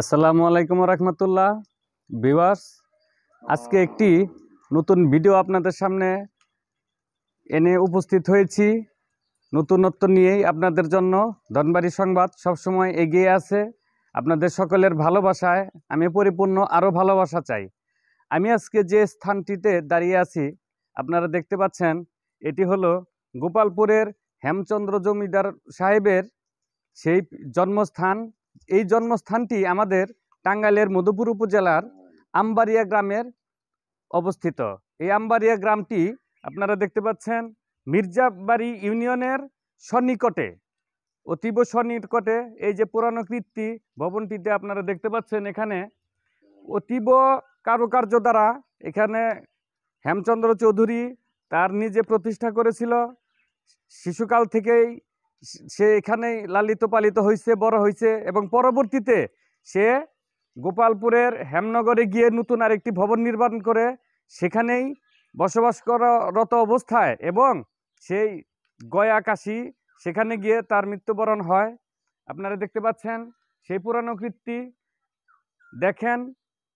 আসসালামু আলাইকুম রহমতুল্লাহ বিবাস আজকে একটি নতুন ভিডিও আপনাদের সামনে এনে উপস্থিত হয়েছি নতুনত্ব নিয়েই আপনাদের জন্য ধনবাড়ি সংবাদ সবসময় এগিয়ে আছে আপনাদের সকলের ভালোবাসায় আমি পরিপূর্ণ আরও ভালোবাসা চাই আমি আজকে যে স্থানটিতে দাঁড়িয়ে আছি আপনারা দেখতে পাচ্ছেন এটি হলো গোপালপুরের হেমচন্দ্র জমিদার সাহেবের সেই জন্মস্থান এই জন্মস্থানটি আমাদের টাঙ্গাইলের মধুপুর উপজেলার আম্বারিয়া গ্রামের অবস্থিত এই আম্বারিয়া গ্রামটি আপনারা দেখতে পাচ্ছেন মির্জাবাড়ি ইউনিয়নের সন্নিকটে অতীব সন্নিকটে এই যে পুরানো কৃত্তি ভবনটিতে আপনারা দেখতে পাচ্ছেন এখানে অতীব কারুকার্য দ্বারা এখানে হেমচন্দ্র চৌধুরী তার নিজে প্রতিষ্ঠা করেছিল শিশুকাল থেকেই সে এখানেই লালিত পালিত হয়েছে বড় হয়েছে এবং পরবর্তীতে সে গোপালপুরের হেমনগরে গিয়ে নতুন আরেকটি ভবন নির্মাণ করে সেখানেই বসবাস করত অবস্থায় এবং সেই গয়া কাশি সেখানে গিয়ে তার মৃত্যুবরণ হয় আপনারা দেখতে পাচ্ছেন সেই পুরানো কীর্তি দেখেন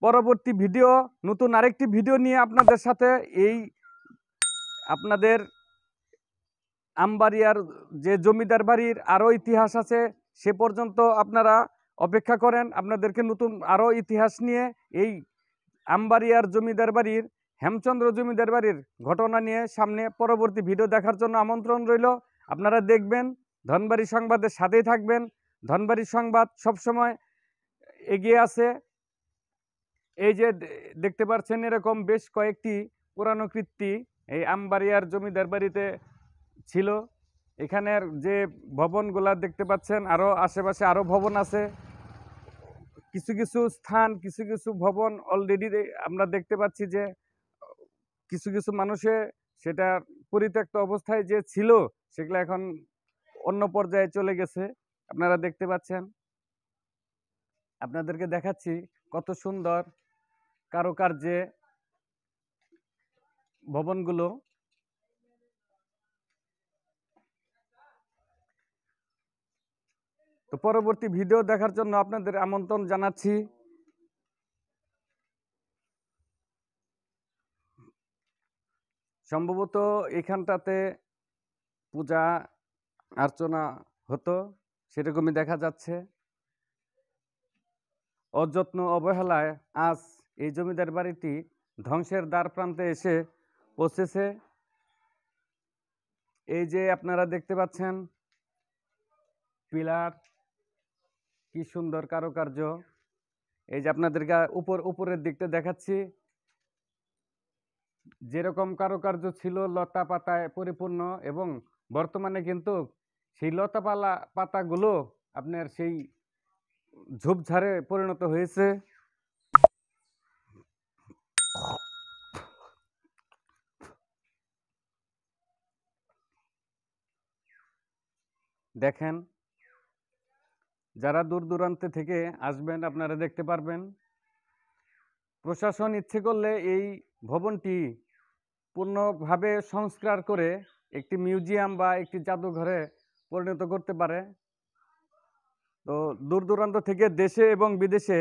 পরবর্তী ভিডিও নতুন আরেকটি ভিডিও নিয়ে আপনাদের সাথে এই আপনাদের আমবাড়িয়ার যে জমিদার বাড়ির আরও ইতিহাস আছে সে পর্যন্ত আপনারা অপেক্ষা করেন আপনাদেরকে নতুন আরও ইতিহাস নিয়ে এই আমবাড়িয়ার জমিদার বাড়ির হেমচন্দ্র জমিদার বাড়ির ঘটনা নিয়ে সামনে পরবর্তী ভিডিও দেখার জন্য আমন্ত্রণ রইল আপনারা দেখবেন ধনবাড়ি সংবাদের সাথেই থাকবেন ধনবাড়ি সংবাদ সবসময় এগিয়ে আছে এই যে দেখতে পাচ্ছেন এরকম বেশ কয়েকটি পুরানো কৃত্তি এই আমবাড়িয়ার জমিদার বাড়িতে ছিল এখানের যে ভবনগুলা দেখতে পাচ্ছেন আরও আশেপাশে আরও ভবন আছে কিছু কিছু স্থান কিছু কিছু ভবন অলরেডি আমরা দেখতে পাচ্ছি যে কিছু কিছু মানুষে সেটা পরিত্যক্ত অবস্থায় যে ছিল সেগুলো এখন অন্য পর্যায়ে চলে গেছে আপনারা দেখতে পাচ্ছেন আপনাদেরকে দেখাচ্ছি কত সুন্দর কারুকার্যে ভবনগুলো তো পরবর্তী ভিডিও দেখার জন্য আপনাদের আমন্ত্রণ জানাচ্ছি সম্ভবত এখানটাতে পূজা আর্চনা হতো সেরকমই দেখা যাচ্ছে অযত্ন অবহেলায় আজ এই জমিদার বাড়িটি ধ্বংসের দ্বার প্রান্তে এসে পৌঁছেছে এই যে আপনারা দেখতে পাচ্ছেন পিলার কি সুন্দর কারুকার্য এই যে আপনাদেরকে উপর উপরের দিকটা দেখাচ্ছি যেরকম কারুকার্য ছিল লতা পাতায় পরিপূর্ণ এবং বর্তমানে কিন্তু সেই লতা পালা পাতাগুলো আপনার সেই ঝোপঝাড়ে পরিণত হয়েছে দেখেন যারা দূর দূরান্তে থেকে আসবেন আপনারা দেখতে পারবেন প্রশাসন ইচ্ছে করলে এই ভবনটি পূর্ণভাবে সংস্কার করে একটি মিউজিয়াম বা একটি জাদুঘরে পরিণত করতে পারে তো দূর দূরান্ত থেকে দেশে এবং বিদেশে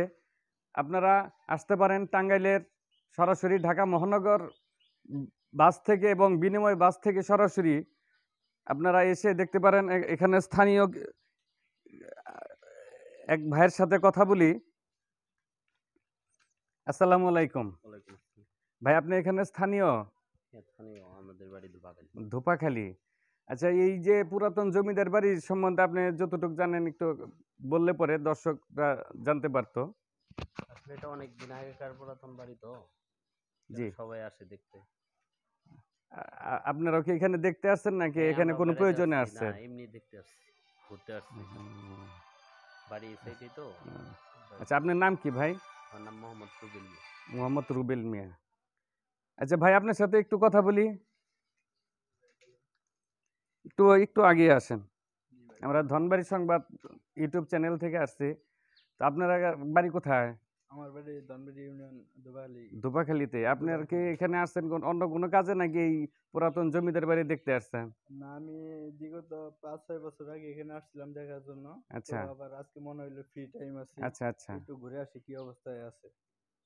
আপনারা আসতে পারেন টাঙ্গাইলের সরাসরি ঢাকা মহানগর বাস থেকে এবং বিনিময় বাস থেকে সরাসরি আপনারা এসে দেখতে পারেন এখানে স্থানীয় এক ভাইয়ের সাথে কথা বলি আসসালামু আলাইকুম ভাই আপনি এখানে স্থানীয় হ্যাঁ, ধোপাখালী আচ্ছা এই যে পুরাতন জমিদার বাড়ি সম্বন্ধে আপনি যতটুকু জানেন একটু বললে পরে দর্শকরা জানতে পারতো আসলে এটা অনেক দিন পুরাতন বাড়ি তো জি সবাই আসে দেখতে আপনারা কি এখানে দেখতে আসছেন নাকি হ্যাঁ, এখানে কোনো প্রয়োজনে আসছেন এমনি দেখতে আসছে ঘুরতে বাড়ি তো আচ্ছা আপনার নাম কি ভাই আমার নাম মোহাম্মদ রুবেল মিয়া মোহাম্মদ রুবেল মিয়া আচ্ছা ভাই আপনার সাথে একটু কথা বলি একটু একটু আগিয়ে আসেন আমরা ধনবাড়ি সংবাদ ইউটিউব চ্যানেল থেকে আসছি তো আপনারা বাড়ি কোথায় আমার বাড়ি দনবেড়ি ইউনিয়ন দুবাখালি দুবাখালিতে আপনার কি এখানে আসছেন অন্য কোনো কাজে নাকি এই পুরাতন জমিদার বাড়ি দেখতে আসছেন না আমি বিগত পাঁচ ছয় বছর আগে এখানে আসছিলাম দেখার জন্য আচ্ছা আবার আজকে মনে হইলো ফ্রি টাইম আছে আচ্ছা আচ্ছা একটু ঘুরে আসি কি অবস্থায় আছে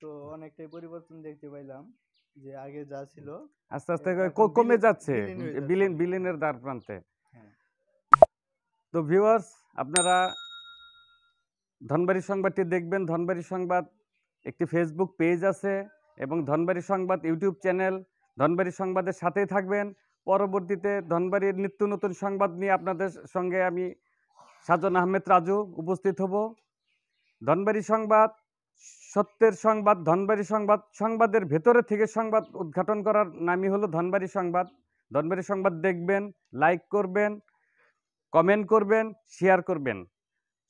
তো অনেকটাই পরিবর্তন দেখতে পাইলাম যে আগে যা ছিল আস্তে আস্তে কমে যাচ্ছে বিলিন বিলিনের দ্বার প্রান্তে হ্যাঁ। তো ভিউয়ার্স আপনারা ধনবাড়ি সংবাদটি দেখবেন ধনবাড়ি সংবাদ একটি ফেসবুক পেজ আছে এবং ধনবাড়ি সংবাদ ইউটিউব চ্যানেল ধনবাড়ি সংবাদের সাথেই থাকবেন পরবর্তীতে ধনবাড়ির নিত্য নতুন সংবাদ নিয়ে আপনাদের সঙ্গে আমি সাজন আহমেদ রাজু উপস্থিত হব ধনবাড়ি সংবাদ সত্যের সংবাদ ধনবাড়ি সংবাদ সংবাদের ভেতরে থেকে সংবাদ উদ্ঘাটন করার নামই হলো ধনবাড়ি সংবাদ ধনবাড়ি সংবাদ দেখবেন লাইক করবেন কমেন্ট করবেন শেয়ার করবেন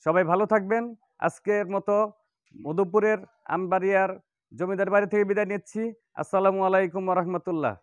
সবাই ভালো থাকবেন আজকের মতো মধুপুরের আমবাড়িয়ার জমিদার বাড়ি থেকে বিদায় নিচ্ছি আসসালামু আলাইকুম রহমতুল্লাহ